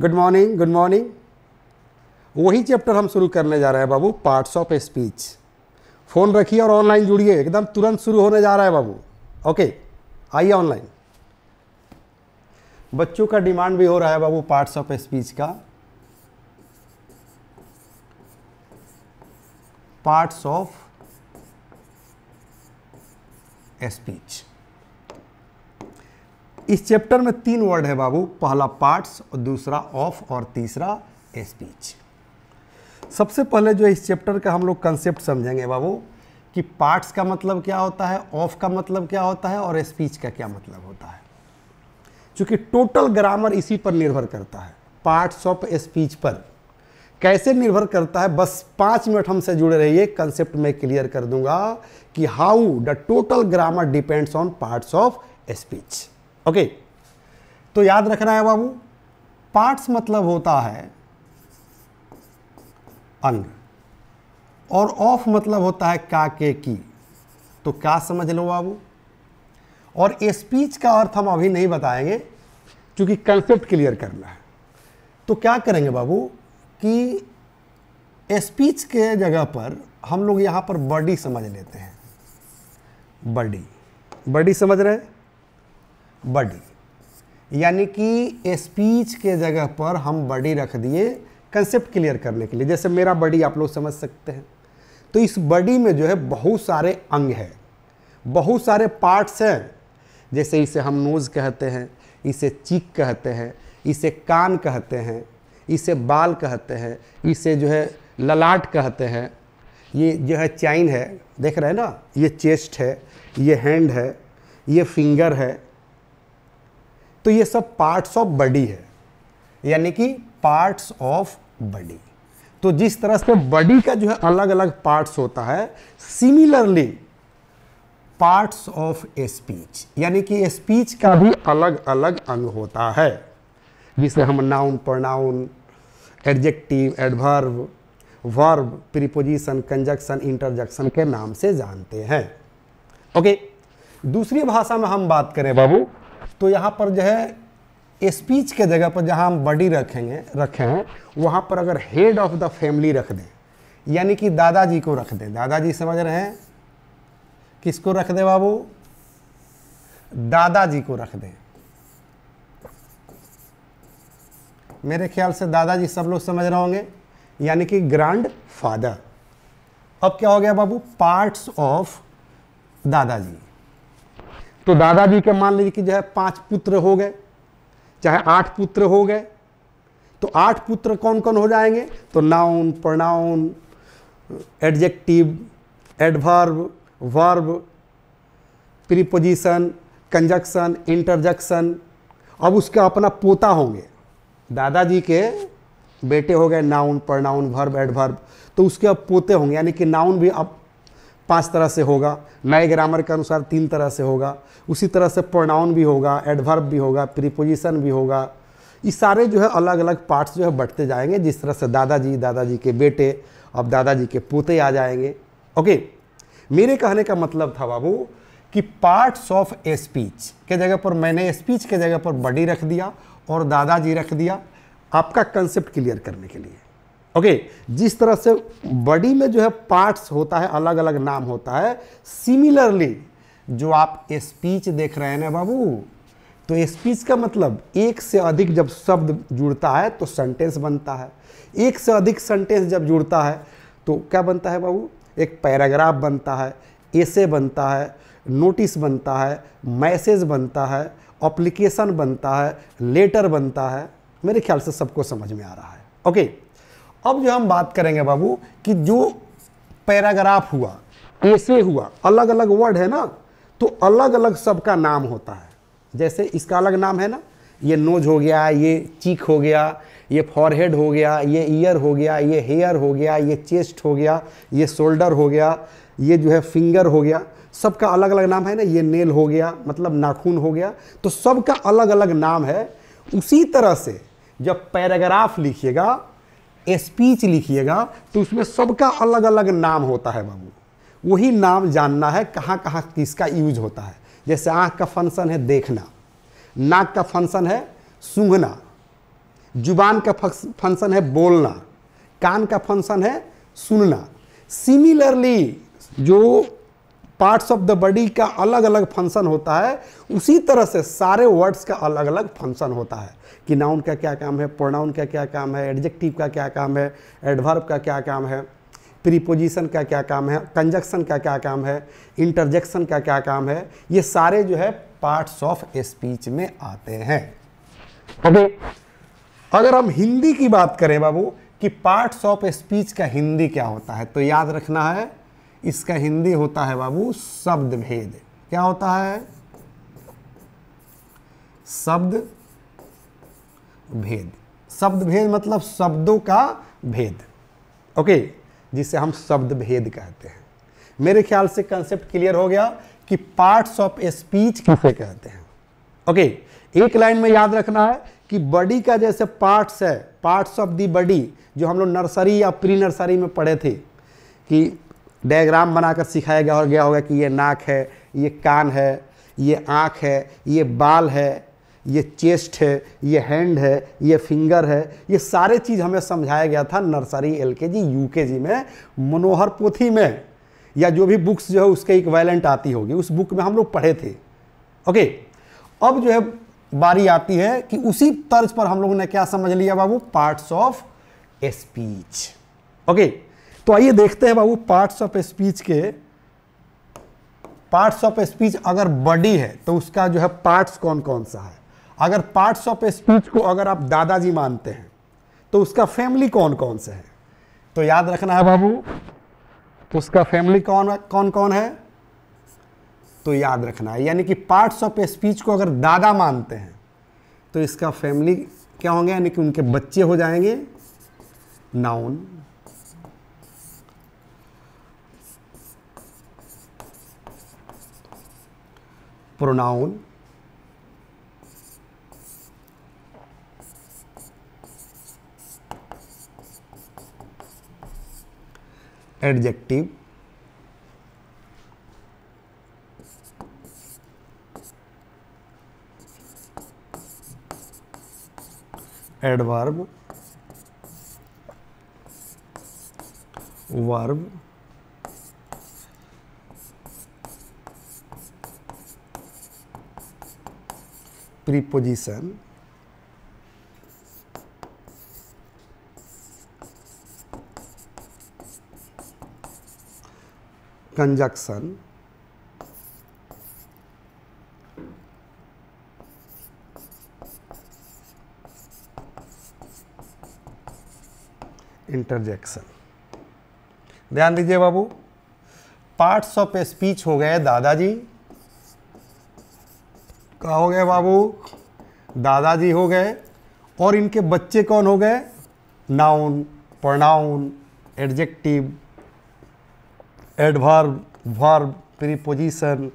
Good morning good morning वही chapter हम शुरू करने जा रहे हैं बाबू पार्ट्स ऑफ स्पीच फ़ोन रखिए और ऑनलाइन जुड़िए एकदम तुरंत शुरू होने जा रहा है बाबू ओके आइए ऑनलाइन बच्चों का डिमांड भी हो रहा है बाबू पार्ट्स ऑफ स्पीच का पार्ट्स ऑफ स्पीच इस चैप्टर में तीन वर्ड है बाबू पहला पार्ट्स और दूसरा ऑफ और तीसरा स्पीच सबसे पहले जो इस चैप्टर का हम लोग कंसेप्ट समझेंगे बाबू कि पार्ट्स का मतलब क्या होता है ऑफ का मतलब क्या होता है और स्पीच का क्या मतलब होता है चूँकि टोटल ग्रामर इसी पर निर्भर करता है पार्ट्स ऑफ स्पीच पर कैसे निर्भर करता है बस पाँच मिनट हमसे जुड़े रहिए कंसेप्ट मैं क्लियर कर दूंगा कि how the total grammar depends on parts of speech okay तो याद रखना है बाबू पार्ट्स मतलब होता है अंग और ऑफ मतलब होता है का के की तो क्या समझ लो बाबू और स्पीच का अर्थ हम अभी नहीं बताएंगे क्योंकि कंसेप्ट क्लियर करना है तो क्या करेंगे बाबू कि स्पीच के जगह पर हम लोग यहाँ पर बॉडी समझ लेते हैं बॉडी बॉडी समझ रहे हैं बडी यानी कि स्पीच के जगह पर हम बडी रख दिए कंसेप्ट क्लियर करने के लिए जैसे मेरा बडी आप लोग समझ सकते हैं तो इस बडी में जो है बहुत सारे अंग हैं बहुत सारे पार्ट्स हैं जैसे इसे हम नोज़ कहते हैं इसे चीक कहते हैं इसे कान कहते हैं इसे बाल कहते हैं इसे जो है ललाट कहते हैं ये जो है चाइन है देख रहे हैं ना ये चेस्ट है ये हैंड है ये फिंगर है तो ये सब पार्ट्स ऑफ बॉडी है यानी कि पार्ट्स ऑफ बॉडी तो जिस तरह से बॉडी का जो है अलग अलग पार्ट्स होता है सिमिलरली पार्ट्स ऑफ स्पीच यानी कि स्पीच का भी अलग अलग अंग होता है जिसे हम noun pronoun adjective adverb verb preposition conjunction interjection के नाम से जानते हैं ओके दूसरी भाषा में हम बात करें बाबू तो यहाँ पर जो है स्पीच के जगह पर जहाँ हम बॉडी रखेंगे रखे हैं वहाँ पर अगर हेड ऑफ द फैमिली रख दें यानी कि दादाजी को रख दें दादाजी समझ रहे हैं किसको रख दें बाबू दादाजी को रख दें मेरे ख्याल से दादाजी सब लोग समझ रहे होंगे यानी कि ग्रैंड फादर अब क्या हो गया बाबू पार्ट्स ऑफ दादाजी तो दादाजी के मान लीजिए कि जो है पांच पुत्र हो गए चाहे आठ पुत्र हो गए तो आठ पुत्र कौन कौन हो जाएंगे तो noun pronoun adjective adverb verb preposition conjunction interjection अब उसका अपना पोता होंगे दादाजी के बेटे हो गए नाउन प्रनाउन वर्ब एडवर्ब तो उसके अब पोते होंगे यानी कि नाउन भी अब पांच तरह से होगा नए ग्रामर के अनुसार तीन तरह से होगा उसी तरह से प्रोनाउन भी होगा एडवर्ब भी होगा प्रीपोजिशन भी होगा ये सारे जो है अलग अलग पार्ट्स जो है बढ़ते जाएंगे जिस तरह से दादाजी दादाजी के बेटे अब दादाजी के पोते आ जाएंगे ओके मेरे कहने का मतलब था बाबू कि पार्ट्स ऑफ स्पीच के जगह पर मैंने स्पीच के जगह पर बडी रख दिया और दादाजी रख दिया आपका कंसेप्ट क्लियर करने के लिए ओके okay, जिस तरह से बॉडी में जो है पार्ट्स होता है अलग अलग नाम होता है सिमिलरली जो आप स्पीच देख रहे हैं ना बाबू तो स्पीच का मतलब एक से अधिक जब शब्द जुड़ता है तो सेंटेंस बनता है एक से अधिक सेंटेंस जब जुड़ता है तो क्या बनता है बाबू एक पैराग्राफ बनता है ऐसे बनता है नोटिस बनता है मैसेज बनता है अप्लीकेशन बनता है लेटर बनता है मेरे ख्याल से सबको समझ में आ रहा है ओके okay. अब जो हम बात करेंगे बाबू कि जो पैराग्राफ हुआ ऐसे हुआ अलग अलग वर्ड है ना तो अलग अलग सबका नाम होता है जैसे इसका अलग नाम है ना ये नोज हो गया ये चीक हो गया ये फॉरहेड हो गया ये ईयर हो गया ये हेयर हो गया ये चेस्ट हो गया ये शोल्डर हो गया ये जो है फिंगर हो गया सबका अलग अलग नाम है ना ये नेल हो गया मतलब नाखून हो गया तो सबका अलग अलग नाम है उसी तरह से जब पैराग्राफ लिखिएगा स्पीच लिखिएगा तो उसमें सबका अलग अलग नाम होता है बाबू वही नाम जानना है कहाँ कहाँ किसका यूज होता है जैसे आँख का फंक्शन है देखना नाक का फंक्शन है सूंघना जुबान का फंक्शन है बोलना कान का फंक्शन है सुनना सिमिलरली जो पार्ट्स ऑफ द बॉडी का अलग अलग फंक्शन होता है उसी तरह से सारे वर्ड्स का अलग अलग फंक्शन होता है कि नाउन का क्या काम है प्रोनाउन का क्या काम है एडजेक्टिव का क्या काम है एडवर्ब का क्या काम है प्रीपोजिशन का क्या काम है कंजक्शन का क्या काम है इंटरजेक्शन का क्या काम है ये सारे जो है पार्ट्स ऑफ स्पीच में आते हैं ओके अगर हम हिंदी की बात करें बाबू कि पार्ट्स ऑफ स्पीच का हिंदी क्या होता है तो याद रखना है इसका हिंदी होता है बाबू शब्द भेद क्या होता है शब्द भेद शब्द भेद मतलब शब्दों का भेद ओके जिसे हम शब्द भेद कहते हैं मेरे ख्याल से कंसेप्ट क्लियर हो गया कि पार्ट्स ऑफ स्पीच किसे कहते हैं ओके एक लाइन में याद रखना है कि बॉडी का जैसे पार्ट्स है पार्ट्स ऑफ दी बॉडी जो हम लोग नर्सरी या प्री नर्सरी में पढ़े थे कि डायग्राम बनाकर सिखाया गया हो गया होगा कि ये नाक है ये कान है ये आँख है ये बाल है ये चेस्ट है ये हैंड है ये फिंगर है ये सारे चीज़ हमें समझाया गया था नर्सरी एलकेजी यूकेजी में मनोहर पोथी में या जो भी बुक्स जो है उसके एक वैलेंट आती होगी उस बुक में हम लोग पढ़े थे ओके अब जो है बारी आती है कि उसी तर्ज पर हम लोगों ने क्या समझ लिया बाबू पार्ट्स ऑफ स्पीच ओके तो आइए देखते हैं बाबू पार्ट्स ऑफ स्पीच के पार्ट्स ऑफ स्पीच अगर बॉडी है तो उसका जो है पार्ट्स कौन कौन सा है अगर पार्ट्स ऑफ स्पीच को अगर आप दादाजी मानते हैं तो उसका फैमिली कौन कौन से है तो याद रखना है बाबू तो उसका फैमिली कौन कौन कौन है तो याद रखना है यानी कि पार्ट्स ऑफ स्पीच को अगर दादा मानते हैं तो इसका फैमिली क्या होंगे यानी कि उनके बच्चे हो जाएंगे noun pronoun adjective adverb verb preposition conjunction interjection ध्यान दीजिए बाबू पार्ट्स ऑफ स्पीच हो गए दादाजी कहा हो गए बाबू दादाजी हो गए और इनके बच्चे कौन हो गए noun pronoun adjective adverb verb preposition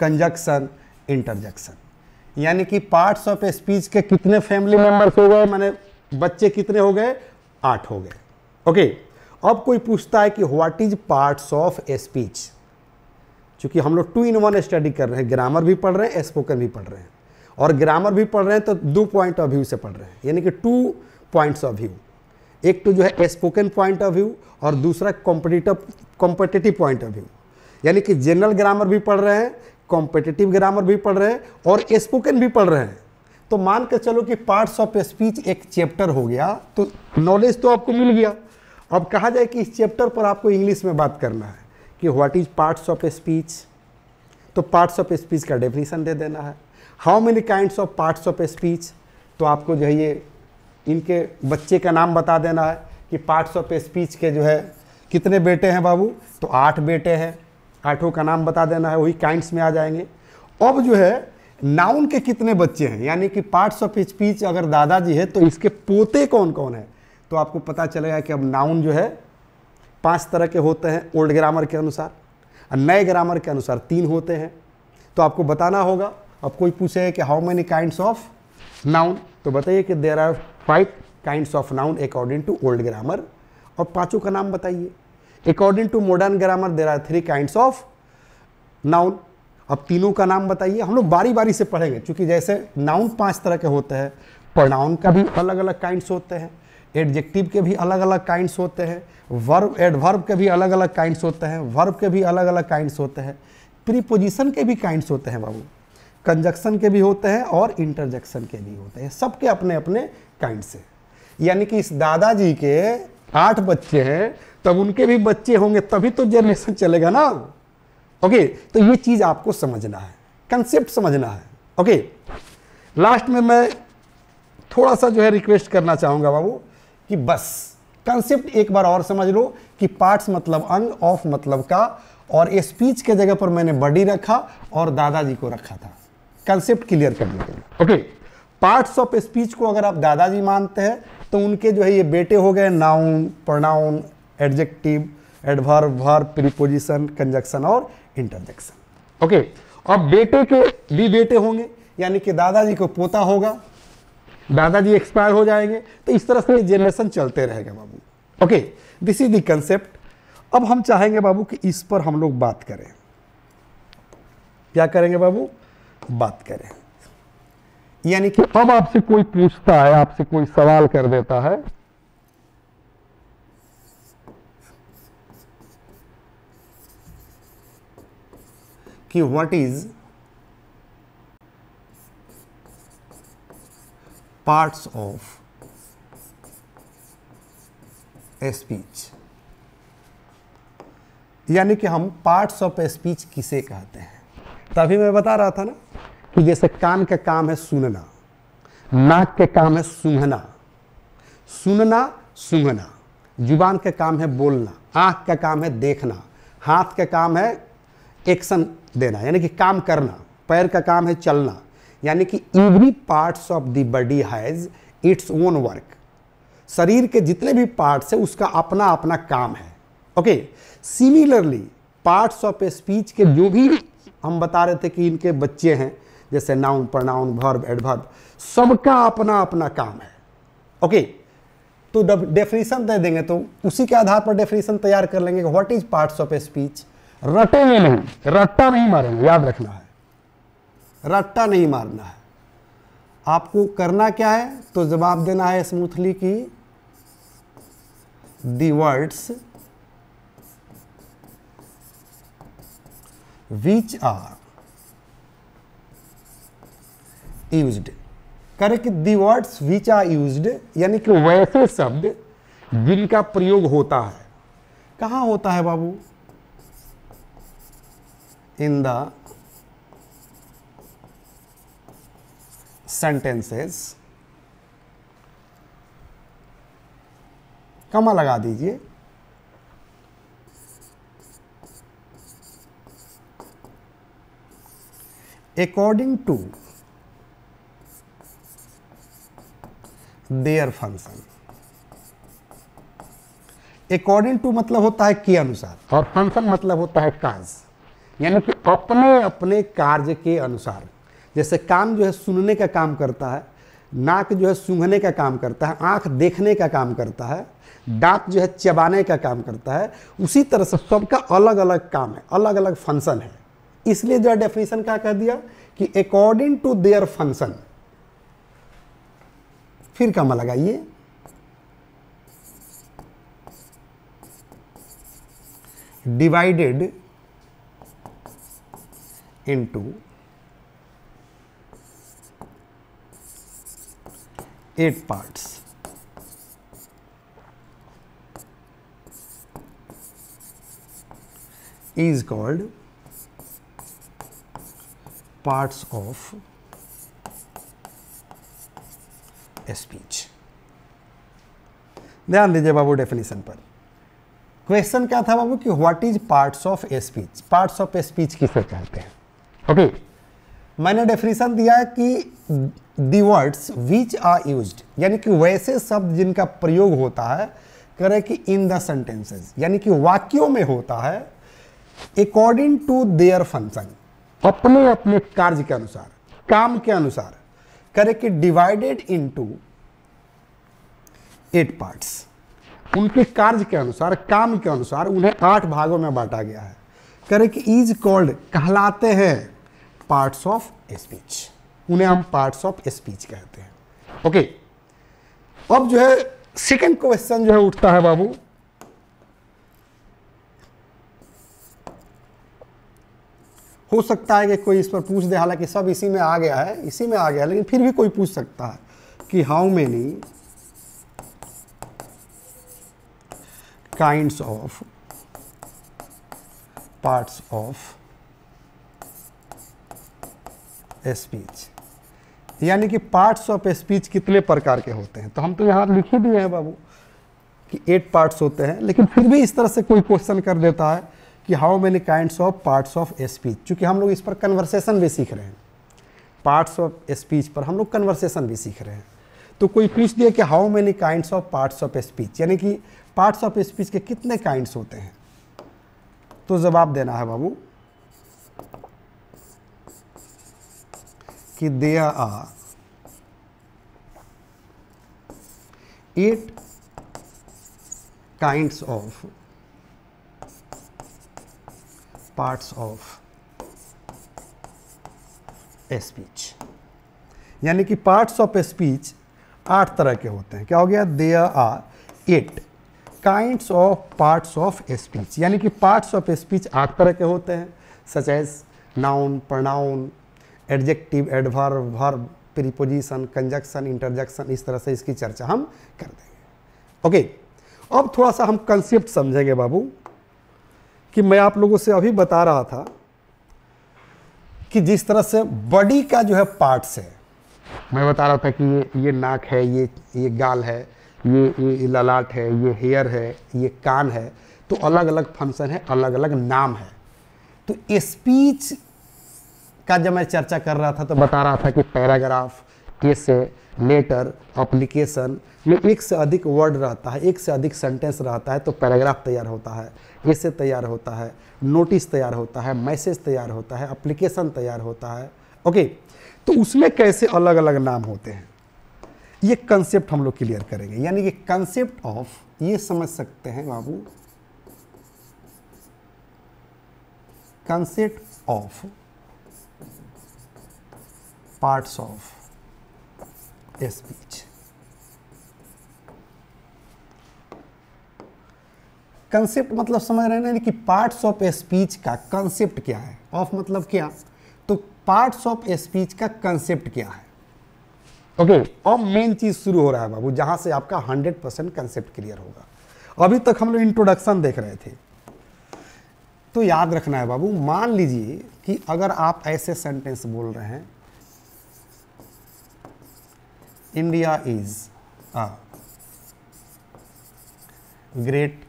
conjunction interjection यानी कि पार्ट्स ऑफ स्पीच के कितने फैमिली मेंबर्स हो गए मैंने बच्चे कितने हो गए आठ हो गए ओके अब कोई पूछता है कि what is parts of speech चूंकि हम लोग टू इन वन स्टडी कर रहे हैं ग्रामर भी पढ़ रहे हैं स्पोकन भी पढ़ रहे हैं और ग्रामर भी पढ़ रहे हैं तो दो पॉइंट ऑफ व्यू से पढ़ रहे हैं यानी कि टू पॉइंट्स ऑफ व्यू एक तो जो है स्पोकन पॉइंट ऑफ व्यू और दूसरा competitive competitive point of view यानी कि जनरल ग्रामर भी पढ़ रहे हैं कॉम्पिटेटिव ग्रामर भी पढ़ रहे हैं और स्पोकन भी पढ़ रहे हैं तो मान के चलो कि पार्ट्स ऑफ स्पीच एक चैप्टर हो गया तो नॉलेज तो आपको मिल गया अब कहा जाए कि इस चैप्टर पर आपको इंग्लिश में बात करना है कि what is parts of speech तो पार्ट्स ऑफ स्पीच का डेफिनेशन दे देना है how many kinds of parts of speech तो आपको जो है ये इनके बच्चे का नाम बता देना है कि पार्ट्स ऑफ स्पीच के जो है कितने बेटे हैं बाबू तो आठ बेटे हैं आठों का नाम बता देना है वही काइंड्स में आ जाएंगे अब जो है नाउन के कितने बच्चे हैं यानी कि पार्ट्स ऑफ स्पीच अगर दादाजी है तो इसके पोते कौन कौन है तो आपको पता चलेगा कि अब नाउन जो है पांच तरह के होते हैं ओल्ड ग्रामर के अनुसार और नए ग्रामर के अनुसार तीन होते हैं तो आपको बताना होगा अब कोई पूछे कि how many kinds of noun तो बताइए कि there are five kinds of noun according to old grammar और पांचों का नाम बताइए according to modern grammar there are three kind of noun अब तीनों का नाम बताइए हम लोग बारी बारी से पढ़ेंगे क्योंकि जैसे नाउन पांच तरह के होते हैं प्रोनाउन का भी अलग अलग काइंड्स होते हैं एडजेक्टिव के भी अलग अलग काइंड्स होते हैं वर्ब एडवर्ब के भी अलग अलग काइंड्स होते हैं वर्ब के भी अलग अलग काइंड्स होते हैं प्रीपोजिशन के भी काइंड्स होते हैं बाबू कंजक्शन के भी होते हैं और इंटरजेक्शन के भी होते हैं सबके अपने अपने काइंड्स हैं यानी कि इस दादाजी के आठ बच्चे हैं तब उनके भी बच्चे होंगे तभी तो जनरेशन चलेगा ना ओके तो ये चीज़ आपको समझना है कंसेप्ट समझना है ओके लास्ट में मैं थोड़ा सा जो है रिक्वेस्ट करना चाहूँगा बाबू कि बस कंसेप्ट एक बार और समझ लो कि पार्ट्स मतलब अंग ऑफ मतलब का और स्पीच के जगह पर मैंने बॉडी रखा और दादाजी को रखा था कंसेप्ट क्लियर करने के लिए ओके पार्ट्स ऑफ स्पीच को अगर आप दादाजी मानते हैं तो उनके जो है ये बेटे हो गए noun pronoun adjective adverb preposition conjunction और इंटरजेक्शन ओके अब बेटे के भी बेटे होंगे यानी कि दादाजी को पोता होगा दादाजी एक्सपायर हो जाएंगे तो इस तरह से जनरेशन चलते रहेगा बाबू okay this is the concept अब हम चाहेंगे बाबू कि इस पर हम लोग बात करें क्या करेंगे बाबू बात करें यानी कि अब आपसे कोई पूछता है आपसे कोई सवाल कर देता है कि what is parts of speech यानी कि हम पार्ट्स ऑफ स्पीच किसे कहते हैं तभी मैं बता रहा था ना कि तो जैसे कान का काम है सुनना नाक के काम है सुनना सुनना सुनना जुबान का काम है बोलना आंख का काम है देखना हाथ का काम है एक्शन देना यानी कि काम करना पैर का काम है चलना यानी कि every parts of the body has its own work शरीर के जितने भी पार्ट्स है उसका अपना अपना काम है okay similarly parts of speech के जो भी हम बता रहे थे कि इनके बच्चे हैं जैसे नाउन प्रनाउन भर्ब एडभर्व सबका अपना अपना काम है ओके तो डेफिनेशन दे देंगे तो उसी के आधार पर डेफिनेशन तैयार कर लेंगे what is parts of a speech रटे नहीं रट्टा नहीं मारेंगे याद रखना है रट्टा नहीं मारना है आपको करना क्या है तो जवाब देना है स्मूथली की the words which are used correct the words which are used यानी कि वैसे शब्द जिनका प्रयोग होता है कहा होता है बाबू इन द सेंटेंसेस कमा लगा दीजिए according to their function according to मतलब होता है के अनुसार और फंक्शन मतलब होता है कार्य यानी कि अपने अपने कार्य के अनुसार जैसे काम जो है सुनने का काम करता है नाक जो है सूंघने का काम करता है आंख देखने का काम करता है दांत जो है चबाने का काम करता है उसी तरह से सबका अलग अलग काम है अलग अलग फंक्शन है इसलिए जो डेफिनेशन क्या कह दिया कि अकॉर्डिंग टू देयर फंक्शन फिर कामा लगाइए divided into eight parts is called parts of speech ध्यान दीजिए बाबू डेफिनेशन पर क्वेश्चन क्या था बाबू कि what is parts of speech parts of speech किसे कहते हैं ओके मैंने डेफिनेशन दिया है कि the words which are use यानी कि वैसे शब्द जिनका प्रयोग होता है करें कि इन द सेंटेंसेस यानी कि वाक्यों में होता है अकॉर्डिंग टू देयर फंक्शन अपने अपने कार्य के अनुसार काम के अनुसार correct divided into eight parts उनके कार्य के अनुसार काम के अनुसार उन्हें आठ भागों में बांटा गया है कि इज कॉल्ड कहलाते हैं पार्ट्स ऑफ स्पीच उन्हें हम पार्ट्स ऑफ स्पीच कहते हैं ओके okay. अब जो है सेकंड क्वेश्चन जो है उठता है बाबू हो सकता है कि कोई इस पर पूछ दे हालांकि सब इसी में आ गया है इसी में आ गया है लेकिन फिर भी कोई पूछ सकता है कि how many kinds of parts of speech यानी कि पार्ट्स ऑफ स्पीच कितने प्रकार के होते हैं तो हम तो यहाँ लिखे दिए हैं बाबू कि एट पार्ट्स होते हैं लेकिन फिर भी इस तरह से कोई क्वेश्चन कर देता है कि how many kinds of parts of speech चूँकि हम लोग इस पर कन्वर्सेशन भी सीख रहे हैं पार्ट्स ऑफ स्पीच पर हम लोग कन्वर्सेशन भी सीख रहे हैं तो कोई पूछ दिया कि how many kinds of parts of speech यानी कि पार्ट्स ऑफ स्पीच के कितने काइंड्स होते हैं तो जवाब देना है बाबू कि they are eight kinds of parts of speech यानी कि पार्ट्स ऑफ स्पीच आठ तरह के होते हैं क्या हो गया there are eight kinds of parts of speech यानी कि पार्ट्स ऑफ स्पीच आठ तरह के होते हैं such as noun pronoun adjective adverb verb preposition conjunction interjection इस तरह से इसकी चर्चा हम कर देंगे ओके अब थोड़ा सा हम कंसेप्ट समझेंगे बाबू कि मैं आप लोगों से अभी बता रहा था कि जिस तरह से बॉडी का जो है पार्ट्स है मैं बता रहा था कि ये ये नाक है ये ये गाल है ये ये ललाट है ये हेयर है ये कान है तो अलग अलग फंक्शन है अलग अलग नाम है तो स्पीच का जब मैं चर्चा कर रहा था तो बता रहा था कि पैराग्राफ कैसे लेटर अप्लीकेशन में एक से अधिक वर्ड रहता है एक से अधिक सेंटेंस रहता है तो पैराग्राफ तैयार होता है ऐसे तैयार होता है नोटिस तैयार होता है मैसेज तैयार होता है अप्लीकेशन तैयार होता है ओके तो उसमें कैसे अलग अलग नाम होते हैं ये कंसेप्ट हम लोग क्लियर करेंगे यानी कि कंसेप्ट ऑफ ये समझ सकते हैं बाबू concept of parts of speech concept मतलब समझ रहे हैं कि पार्ट्स ऑफ स्पीच का कंसेप्ट क्या है ऑफ मतलब क्या तो पार्ट्स ऑफ स्पीच का कंसेप्ट क्या है ओके okay. अब मेन चीज शुरू हो रहा है बाबू जहां से आपका 100 परसेंट कंसेप्ट क्लियर होगा अभी तक हम लोग इंट्रोडक्शन देख रहे थे तो याद रखना है बाबू मान लीजिए कि अगर आप ऐसे सेंटेंस बोल रहे हैं India is a great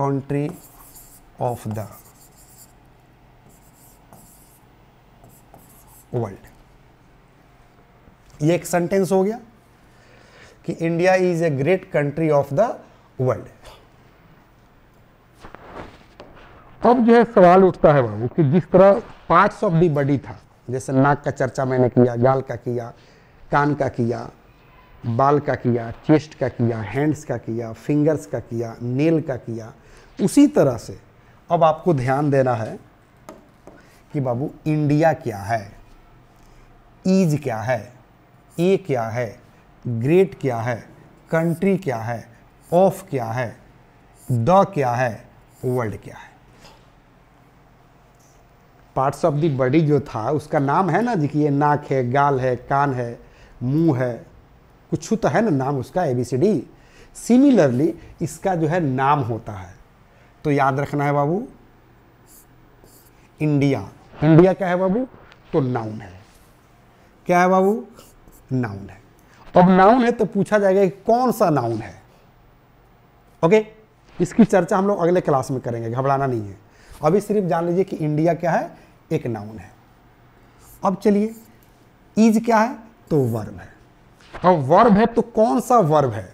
country of the world ये एक सेंटेंस हो गया कि India is a great country of the world अब जो है सवाल उठता है बाबू कि जिस तरह पार्ट्स ऑफ दी बॉडी था जैसे नाक का चर्चा मैंने किया गाल का किया कान का किया बाल का किया चेस्ट का किया हैंड्स का किया फिंगर्स का किया नेल का किया उसी तरह से अब आपको ध्यान देना है कि बाबू इंडिया क्या है ईज क्या है ए क्या है ग्रेट क्या है कंट्री क्या है ऑफ क्या है द क्या है वर्ल्ड क्या है पार्ट्स ऑफ द बॉडी जो था उसका नाम है ना जी कि ये नाक है गाल है कान है मुंह है कुछ तो है ना नाम उसका A B C D similarly इसका जो है नाम होता है तो याद रखना है बाबू इंडिया इंडिया क्या है बाबू तो नाउन है क्या है बाबू नाउन है अब नाउन है तो पूछा जाएगा कि कौन सा नाउन है ओके इसकी चर्चा हम लोग अगले क्लास में करेंगे घबराना नहीं है अभी सिर्फ जान लीजिए कि इंडिया क्या है एक नाउन है अब चलिए इज क्या है तो वर्ब है अब वर्ब है तो कौन सा वर्ब है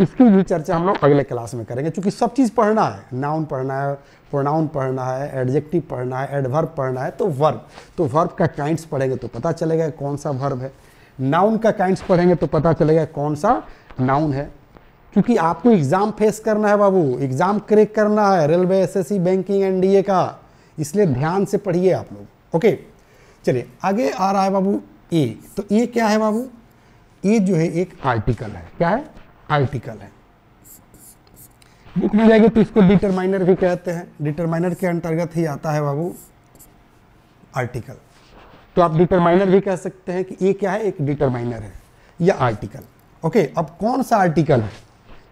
इसकी भी चर्चा हम लोग अगले क्लास में करेंगे क्योंकि सब चीज़ पढ़ना है नाउन पढ़ना है प्रोनाउन पढ़ना है एडजेक्टिव पढ़ना है एडवर्ब पढ़ना है तो वर्ब तो वर्ब का काइंड्स पढ़ेंगे तो पता चलेगा कौन सा वर्ब है नाउन का काइंड्स पढ़ेंगे तो पता चलेगा कौन सा नाउन है क्योंकि आपको एग्ज़ाम फेस करना है बाबू एग्ज़ाम क्रेक करना है रेलवे एस बैंकिंग ए का इसलिए ध्यान से पढ़िए आप लोग ओके चलिए आगे आ रहा है बाबू ए तो ए क्या है बाबू ए जो है एक आर्टिकल है क्या है आर्टिकल है बुक मिल जाएगी तो इसको डिटरमाइनर भी कहते हैं डिटरमाइनर के अंतर्गत ही आता है बाबू आर्टिकल तो आप डिटरमाइनर भी कह सकते हैं कि ये क्या है एक डिटरमाइनर है या आर्टिकल ओके अब कौन सा आर्टिकल है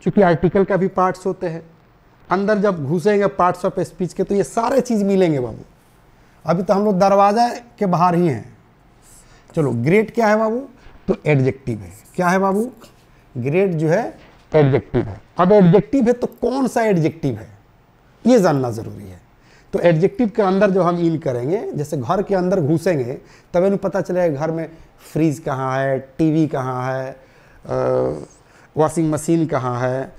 चूंकि आर्टिकल का भी पार्ट्स होते हैं अंदर जब घुसेंगे पार्ट्स ऑफ स्पीच के तो ये सारे चीज़ मिलेंगे बाबू अभी तो हम लोग दरवाजा के बाहर ही हैं चलो ग्रेट क्या है बाबू तो एडजेक्टिव है क्या है बाबू ग्रेट जो है एडजेक्टिव है अब एडजेक्टिव है तो कौन सा एडजेक्टिव है ये जानना जरूरी है तो एडजेक्टिव के अंदर जो हम इन करेंगे जैसे घर के अंदर घुसेंगे तब इन्हें पता चलेगा घर में फ्रिज कहाँ है टीवी कहाँ है वॉशिंग मशीन कहाँ है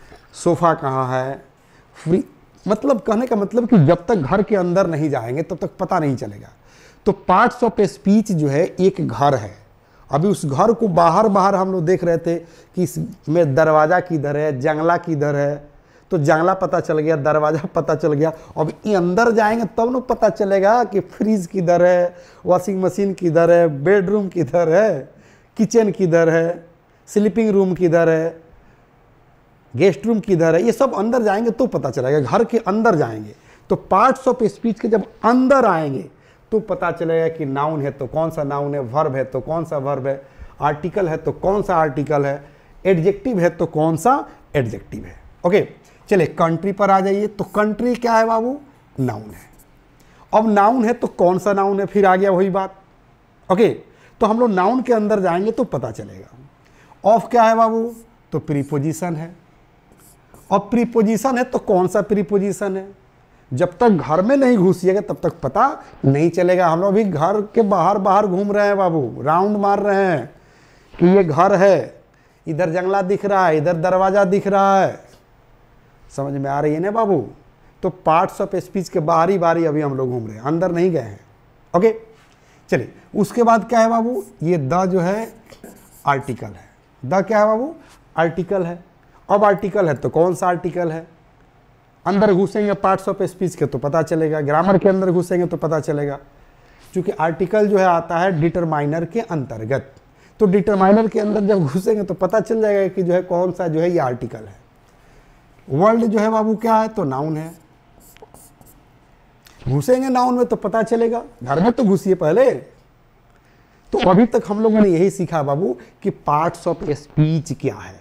सोफ़ा कहाँ है फ्री मतलब कहने का मतलब कि जब तक घर के अंदर नहीं जाएंगे तब तक पता नहीं चलेगा तो पार्ट्स ऑफ स्पीच जो है एक घर है अभी उस घर को बाहर बाहर हम लोग देख रहे थे कि इसमें दरवाज़ा किधर है जंगला किधर है तो जंगला पता चल गया दरवाज़ा पता चल गया अब ये अंदर जाएंगे तब तो न पता चलेगा कि फ्रिज किधर है वॉशिंग मशीन किधर है बेडरूम किधर है किचन किधर है स्लीपिंग रूम किधर है गेस्ट रूम किधर है ये सब अंदर जाएंगे तो पता चलेगा घर के अंदर जाएंगे तो पार्ट्स ऑफ स्पीच के जब अंदर आएंगे तो पता चलेगा कि नाउन है तो कौन सा नाउन है वर्ब है तो कौन सा वर्ब है आर्टिकल है तो कौन सा आर्टिकल है एडजेक्टिव है तो कौन सा एडजेक्टिव है ओके चले कंट्री पर आ जाइए तो कंट्री क्या है बाबू नाउन है अब नाउन है तो कौन सा नाउन है फिर आ गया वही बात ओके तो हम लोग नाउन के अंदर जाएंगे तो पता चलेगा ऑफ क्या है बाबू तो प्रीपोजिशन है और प्रीपोजिशन है तो कौन सा प्रीपोजिशन है जब तक घर में नहीं घुसिएगा तब तक पता नहीं चलेगा हम लोग भी घर के बाहर बाहर घूम रहे हैं बाबू राउंड मार रहे हैं कि ये घर है इधर जंगला दिख रहा है इधर दरवाज़ा दिख रहा है समझ में आ रही है ना बाबू तो पार्ट्स ऑफ स्पीच के बाहरी बाहरी अभी हम लोग घूम रहे हैं अंदर नहीं गए हैं ओके चलिए उसके बाद क्या है बाबू ये द जो है आर्टिकल है द क्या है बाबू आर्टिकल है अब आर्टिकल है तो कौन सा आर्टिकल है अंदर घुसेंगे पार्ट्स ऑफ स्पीच के तो पता चलेगा ग्रामर के अंदर घुसेंगे तो पता चलेगा क्योंकि आर्टिकल जो है आता है डिटरमाइनर के अंतर्गत तो डिटरमाइनर के अंदर जब घुसेंगे तो पता चल जाएगा कि जो है कौन सा जो है ये आर्टिकल है वर्ल्ड जो है बाबू क्या है तो नाउन है घुसेंगे नाउन में तो पता चलेगा घर में तो घुसिए पहले तो अभी तक हम लोगों ने यही सीखा बाबू कि पार्ट्स ऑफ स्पीच क्या है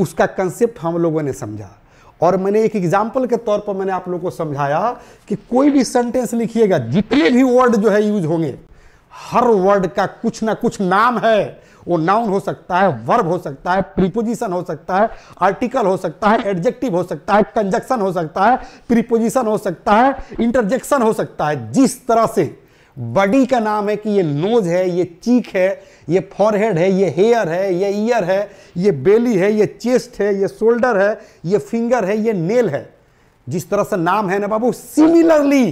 उसका कंसेप्ट हम लोगों ने समझा और मैंने एक एग्जाम्पल के तौर पर मैंने आप लोगों को समझाया कि कोई भी सेंटेंस लिखिएगा जितने भी वर्ड जो है यूज होंगे हर वर्ड का कुछ ना कुछ नाम है वो नाउन हो सकता है वर्ब हो सकता है प्रीपोजिशन हो सकता है आर्टिकल हो सकता है एडजेक्टिव हो सकता है कंजक्शन हो सकता है प्रीपोजिशन हो सकता है इंटरजेक्शन हो सकता है जिस तरह से बॉडी का नाम है कि ये नोज है ये चीक है ये फॉरहेड है ये हेयर है ये ईयर है ये बेली है ये चेस्ट है ये शोल्डर है ये फिंगर है ये नेल है जिस तरह से नाम है ना बाबू सिमिलरली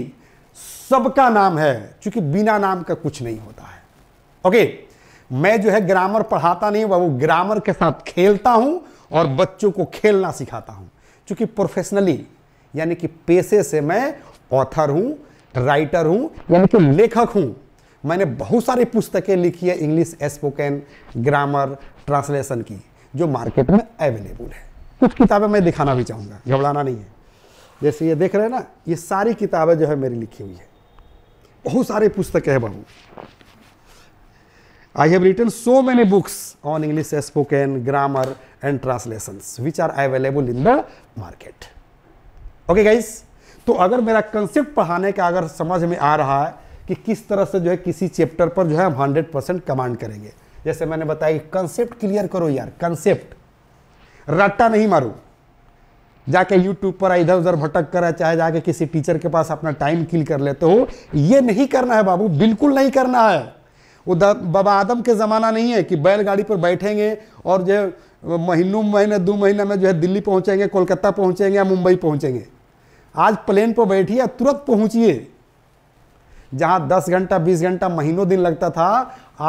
सबका नाम है क्योंकि बिना नाम का कुछ नहीं होता है ओके मैं जो है ग्रामर पढ़ाता नहीं बाबू ग्रामर के साथ खेलता हूं और बच्चों को खेलना सिखाता हूं क्योंकि प्रोफेशनली यानी कि पेशे से मैं ऑथर हूं राइटर हूं यानी कि लेखक हूं मैंने बहुत सारी पुस्तकें लिखी है इंग्लिश स्पोकन ग्रामर ट्रांसलेशन की जो मार्केट में अवेलेबल है कुछ किताबें मैं दिखाना भी चाहूँगा घबराना नहीं है जैसे ये देख रहे हैं ना ये सारी किताबें जो है मेरी लिखी हुई है बहुत सारी पुस्तकें हैं बाबू I have written so many books on English spoken grammar and translation which are available in the market okay guys, तो अगर मेरा कंसेप्ट पढ़ाने का अगर समझ में आ रहा है कि किस तरह से जो है किसी चैप्टर पर जो है हम हंड्रेड परसेंट कमांड करेंगे जैसे मैंने बताया कि कंसेप्ट क्लियर करो यार कंसेप्ट रट्टा नहीं मारो जाके यूट्यूब पर इधर उधर भटक कर चाहे जाके किसी टीचर के पास अपना टाइम किल कर लेते हो ये नहीं करना है बाबू बिल्कुल नहीं करना है वो बाबा आदम के ज़माना नहीं है कि बैलगाड़ी पर बैठेंगे और जो महीनों महीने दो महीने में जो है दिल्ली पहुंचेंगे कोलकाता पहुंचेंगे या मुंबई पहुंचेंगे आज प्लेन पर बैठिए तुरंत पहुंचिए जहां 10 घंटा 20 घंटा महीनों दिन लगता था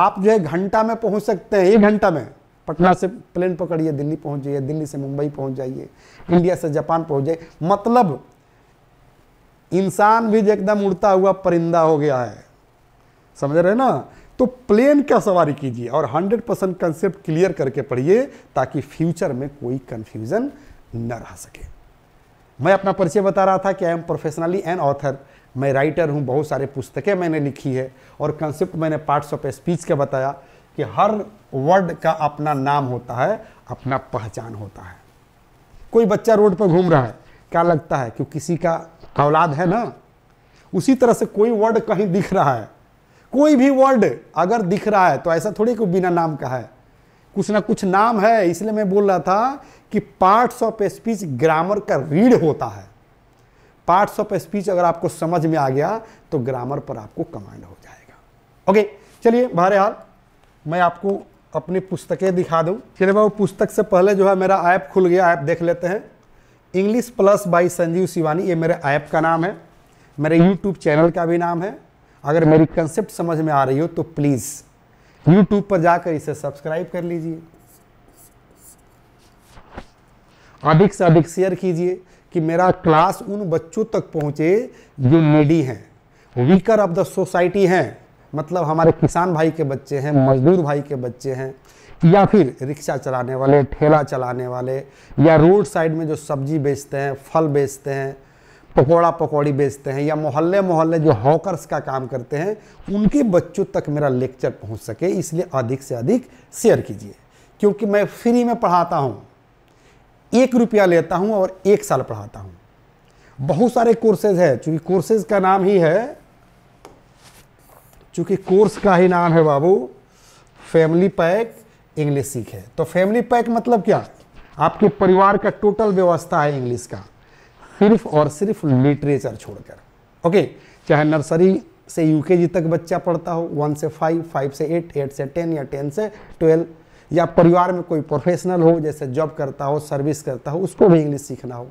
आप जो है घंटा में पहुंच सकते हैं एक घंटा में पटना से प्लेन पकड़िए दिल्ली पहुंच जाइए दिल्ली से मुंबई पहुंच जाइए इंडिया से जापान पहुंच जाइए मतलब इंसान भी एकदम उड़ता हुआ परिंदा हो गया है समझ रहे ना तो प्लेन का सवारी कीजिए और 100 परसेंट कंसेप्ट क्लियर करके पढ़िए ताकि फ्यूचर में कोई कंफ्यूजन न रह सके मैं अपना परिचय बता रहा था कि I am professionally an author मैं राइटर हूँ बहुत सारे पुस्तकें मैंने लिखी है और कंसेप्ट मैंने पार्ट्स ऑफ स्पीच का बताया कि हर वर्ड का अपना नाम होता है अपना पहचान होता है कोई बच्चा रोड पर घूम रहा है क्या लगता है कि किसी का औलाद है ना उसी तरह से कोई वर्ड कहीं दिख रहा है कोई भी वर्ड अगर दिख रहा है तो ऐसा थोड़ी को बिना नाम का है कुछ ना कुछ नाम है इसलिए मैं बोल रहा था कि पार्ट्स ऑफ स्पीच ग्रामर का रीड होता है पार्ट्स ऑफ स्पीच अगर आपको समझ में आ गया तो ग्रामर पर आपको कमांड हो जाएगा ओके चलिए बहरहाल मैं आपको अपनी पुस्तकें दिखा दूँ चलिए बाबू पुस्तक से पहले जो है मेरा ऐप खुल गया ऐप देख लेते हैं English plus by Sanjeev Shivani ये मेरे ऐप का नाम है मेरे यूट्यूब चैनल का भी नाम है अगर मेरी कंसेप्ट समझ में आ रही हो तो प्लीज़ यूट्यूब पर जाकर इसे सब्सक्राइब कर लीजिए अधिक से अधिक शेयर कीजिए कि मेरा क्लास उन बच्चों तक पहुंचे जो नेडी हैं वीकर ऑफ द सोसाइटी हैं मतलब हमारे किसान भाई के बच्चे हैं मजदूर भाई के बच्चे हैं या फिर रिक्शा चलाने वाले ठेला चलाने वाले या रोड साइड में जो सब्जी बेचते हैं फल बेचते हैं पकौड़ा पकौड़ी बेचते हैं या मोहल्ले मोहल्ले जो हॉकर्स का काम करते हैं उनके बच्चों तक मेरा लेक्चर पहुंच सके इसलिए अधिक से अधिक शेयर कीजिए क्योंकि मैं फ्री में पढ़ाता हूं एक रुपया लेता हूं और एक साल पढ़ाता हूं बहुत सारे कोर्सेज है चूँकि कोर्सेज का नाम ही है चूँकि कोर्स का ही नाम है बाबू फैमिली पैक इंग्लिश सीखे तो फैमिली पैक मतलब क्या आपके परिवार का टोटल व्यवस्था है इंग्लिश का सिर्फ और सिर्फ लिटरेचर छोड़कर ओके चाहे नर्सरी से यूकेजी तक बच्चा पढ़ता हो वन से फाइव फाइव से एट एट से टेन या टेन से ट्वेल्व या परिवार में कोई प्रोफेशनल हो जैसे जॉब करता हो सर्विस करता हो उसको भी इंग्लिश सीखना हो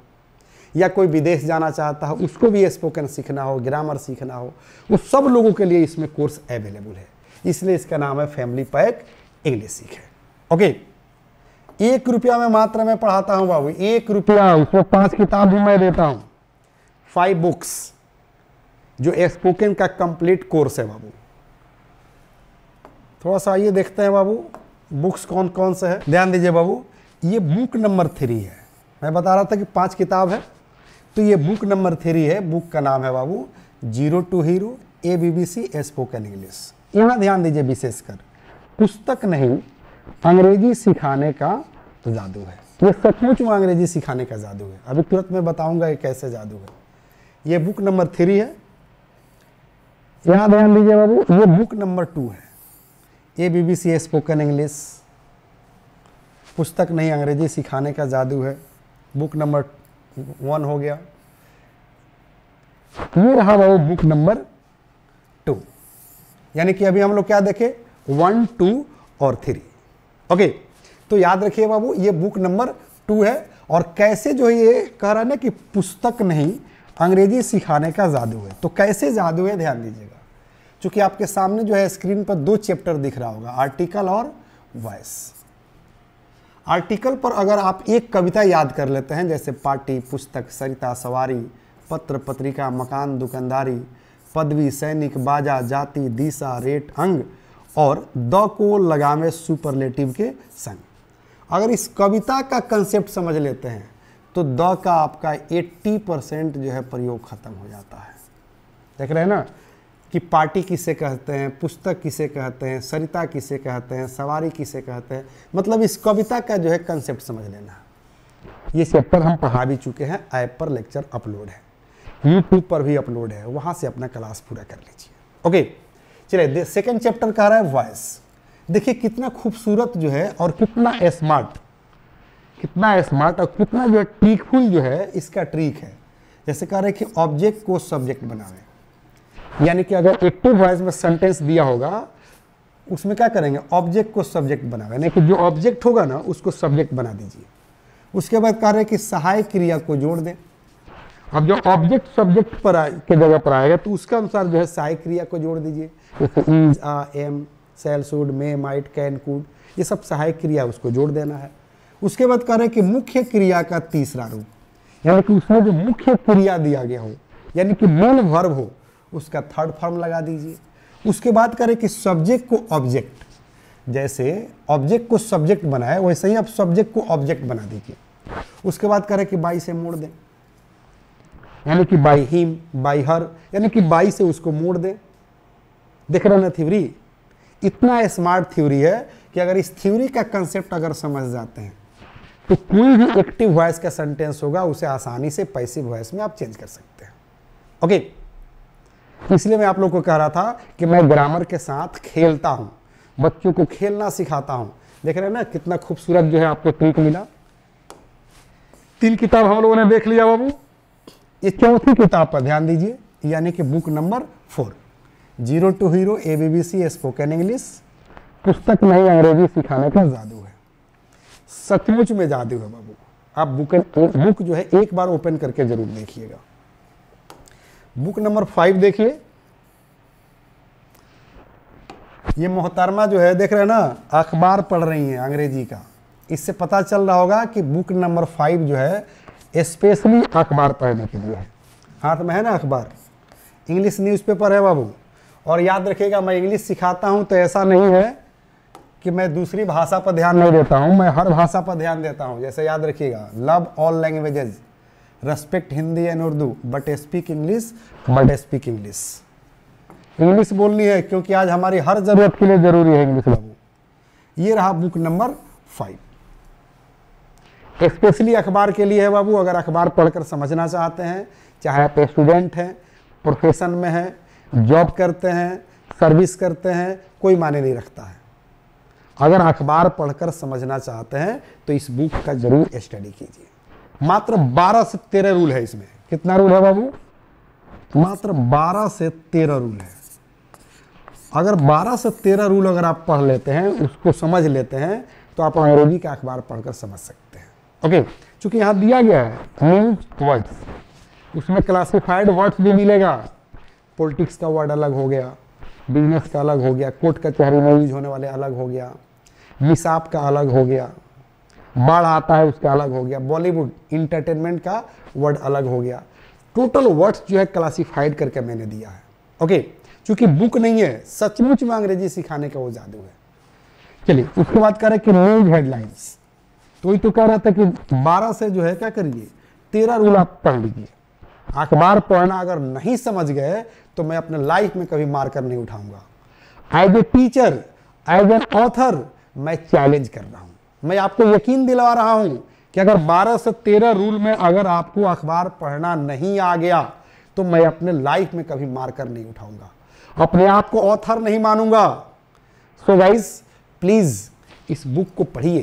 या कोई विदेश जाना चाहता हो उसको भी स्पोकन सीखना हो ग्रामर सीखना हो वो सब लोगों के लिए इसमें कोर्स अवेलेबल है इसलिए इसका नाम है फैमिली पैक इंग्लिश सीखें ओके एक रुपया में मात्र में पढ़ाता हूं बाबू एक रुपया उसको पांच किताब भी मैं देता हूं फाइव बुक्स जो स्पोकन का कंप्लीट कोर्स है बाबू थोड़ा सा ये देखते हैं बाबू बुक्स कौन कौन से है ध्यान दीजिए बाबू ये बुक नंबर थ्री है मैं बता रहा था कि पांच किताब है तो ये बुक नंबर थ्री है बुक का नाम है बाबू zero to hero A B B C spoken English यहाँ ध्यान दीजिए विशेषकर पुस्तक नहीं अंग्रेजी सिखाने का तो जादू है ये सचमुच में अंग्रेजी सिखाने का जादू है अभी तुरंत मैं बताऊंगा ये कैसे जादू है ये बुक नंबर थ्री है यहाँ ध्यान दीजिए बाबू ये बुक नंबर टू है A B B C spoken English पुस्तक नहीं अंग्रेजी सिखाने का जादू है बुक नंबर वन हो गया ये रहा बाबू बुक नंबर टू यानी कि अभी हम लोग क्या देखे वन टू और थ्री ओके तो याद रखिए बाबू ये बुक नंबर टू है और कैसे जो है ये कह रहा है ना कि पुस्तक नहीं अंग्रेजी सिखाने का जादू है तो कैसे जादू है ध्यान दीजिएगा क्योंकि आपके सामने जो है स्क्रीन पर दो चैप्टर दिख रहा होगा आर्टिकल और वॉइस आर्टिकल पर अगर आप एक कविता याद कर लेते हैं जैसे पार्टी पुस्तक सरिता सवारी पत्र पत्रिका मकान दुकानदारी पदवी सैनिक बाजा जाति दिशा रेट अंग और द को लगामे सुपरलेटिव के संग अगर इस कविता का कंसेप्ट समझ लेते हैं तो द का आपका 80 परसेंट जो है प्रयोग खत्म हो जाता है देख रहे हैं ना कि पार्टी किसे कहते हैं पुस्तक किसे कहते हैं सरिता किसे कहते हैं सवारी किसे कहते हैं मतलब इस कविता का जो है कंसेप्ट समझ लेना ये चैप्टर हम पढ़ा भी चुके हैं ऐप पर लेक्चर अपलोड है यूट्यूब पर भी अपलोड है वहाँ से अपना क्लास पूरा कर लीजिए ओके चलिए सेकेंड चैप्टर कह रहा है वॉइस देखिए कितना खूबसूरत जो है और कितना स्मार्ट कितना स्मार्ट और कितना जो है ट्रिकफुल जो है इसका ट्रिक है जैसे कह रहे कि ऑब्जेक्ट को सब्जेक्ट रहे यानी कि अगर एक्टिव वॉइस में सेंटेंस दिया होगा उसमें क्या करेंगे ऑब्जेक्ट को सब्जेक्ट रहे यानी कि जो ऑब्जेक्ट होगा ना उसको सब्जेक्ट बना दीजिए उसके बाद कह रहे कि सहायक क्रिया को जोड़ दें अब जो ऑब्जेक्ट सब्जेक्ट पर आ, के जगह पर आएगा तो उसके अनुसार जो है सहायक क्रिया को जोड़ दीजिए is are am shall should may might can could ये सब सहायक क्रिया उसको जोड़ देना है उसके बाद कह रहे हैं कि मुख्य क्रिया का तीसरा रूप यानी कि उसमें जो मुख्य क्रिया दिया गया हो यानी कि मूल वर्ब हो उसका थर्ड फॉर्म लगा दीजिए उसके बाद करें कि सब्जेक्ट को ऑब्जेक्ट जैसे ऑब्जेक्ट को सब्जेक्ट बनाए वैसे ही आप सब्जेक्ट को ऑब्जेक्ट बना दीजिए उसके बाद करें कि बाई से मोड़ दें यानी कि बाई हिम बाई हर यानी कि बाई से उसको मोड़ दें देख रहे ना थिवरी इतना स्मार्ट थ्योरी है कि अगर इस थ्योरी का कंसेप्ट अगर समझ जाते हैं तो कोई भी एक्टिव वॉइस का सेंटेंस होगा उसे आसानी से पैसिव वॉइस में आप चेंज कर सकते हैं ओके इसलिए मैं आप लोग को कह रहा था कि मैं ग्रामर के साथ खेलता हूं बच्चों को खेलना सिखाता हूं देख रहे हैं ना कितना खूबसूरत जो है आपको ट्रिक मिला तीन किताब हम लोगों ने देख लिया बाबू ये चौथी किताब पर ध्यान दीजिए यानी कि book number four zero to hero A B B C spoken English पुस्तक नहीं अंग्रेजी सिखाने का जादू है सचमुच में जादू है बाबू आप बुक बुक जो है एक बार ओपन करके जरूर देखिएगा बुक नंबर फाइव देखिए ये मोहतरमा जो है देख रहे हैं ना अखबार पढ़ रही हैं अंग्रेजी का इससे पता चल रहा होगा कि बुक नंबर फाइव जो है स्पेशली अखबार पढ़ने के लिए हाथ में है ना अखबार इंग्लिश न्यूज़पेपर है बाबू और याद रखिएगा मैं इंग्लिश सिखाता हूँ तो ऐसा नहीं है कि मैं दूसरी भाषा पर ध्यान नहीं देता हूँ मैं हर भाषा पर ध्यान देता हूँ जैसे याद रखिएगा love all languages respect Hindi and Urdu but speak English but speak English English बोलनी है क्योंकि आज हमारी हर जरूरत के लिए जरूरी है इंग्लिश बाबू ये रहा बुक नंबर फाइव स्पेशली अखबार के लिए है बाबू अगर अखबार पढ़कर समझना चाहते हैं चाहे आप स्टूडेंट हैं प्रोफेशन में हैं जॉब करते हैं सर्विस करते हैं कोई माने नहीं रखता है अगर अखबार पढ़कर समझना चाहते हैं तो इस बुक का जरूर स्टडी कीजिए मात्र 12 से 13 रूल है इसमें कितना रूल है बाबू मात्र 12 से 13 रूल है अगर 12 से 13 रूल अगर आप पढ़ लेते हैं उसको समझ लेते हैं तो आप अंग्रेजी का अखबार पढ़कर समझ सकते हैं ओके चूंकि यहाँ दिया गया है न्यूज वर्ड्स उसमें क्लासिफाइड वर्ड्स भी मिलेगा पॉलिटिक्स का वर्ड अलग हो गया बिजनेस का अलग हो गया कोर्ट कचहरी में यूज होने वाले अलग हो गया निशाप का अलग हो गया बाढ़ आता है उसका अलग हो गया बॉलीवुड इंटरटेनमेंट का वर्ड अलग हो गया टोटल वर्ड्स जो है क्लासिफाइड करके मैंने दिया है ओके क्योंकि बुक नहीं है सचमुच में अंग्रेजी सिखाने का वो जादू है चलिए उसके बाद कह रहे कि न्यूज हेडलाइंस तो ये तो कह रहा था कि बारह से जो है क्या करिए तेरह रूल आप पढ़ लीजिए अखबार पढ़ना अगर नहीं समझ गए तो मैं अपने लाइफ में कभी मार्कर नहीं उठाऊंगा as a teacher as an author मैं चैलेंज कर रहा हूं मैं आपको यकीन दिला रहा हूं कि अगर 12 से 13 रूल में अगर आपको अखबार पढ़ना नहीं आ गया तो मैं अपने लाइफ में कभी मार्कर नहीं उठाऊंगा अपने आप को ऑथर नहीं मानूंगा सो गाइस प्लीज इस बुक को पढ़िए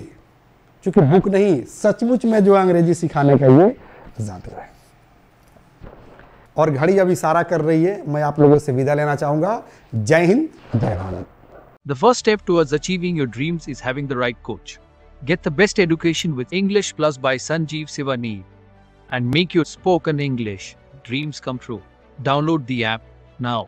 क्योंकि बुक नहीं सचमुच में जो अंग्रेजी सिखाने का ये जादू है और घड़ी अभी सारा कर रही है मैं आप लोगों से विदा लेना चाहूंगा जय हिंद जय Bharat the first step towards achieving your dreams is having the right coach get the best education with English plus by Sanjeev Shivani and make your spoken English dreams come true download the app now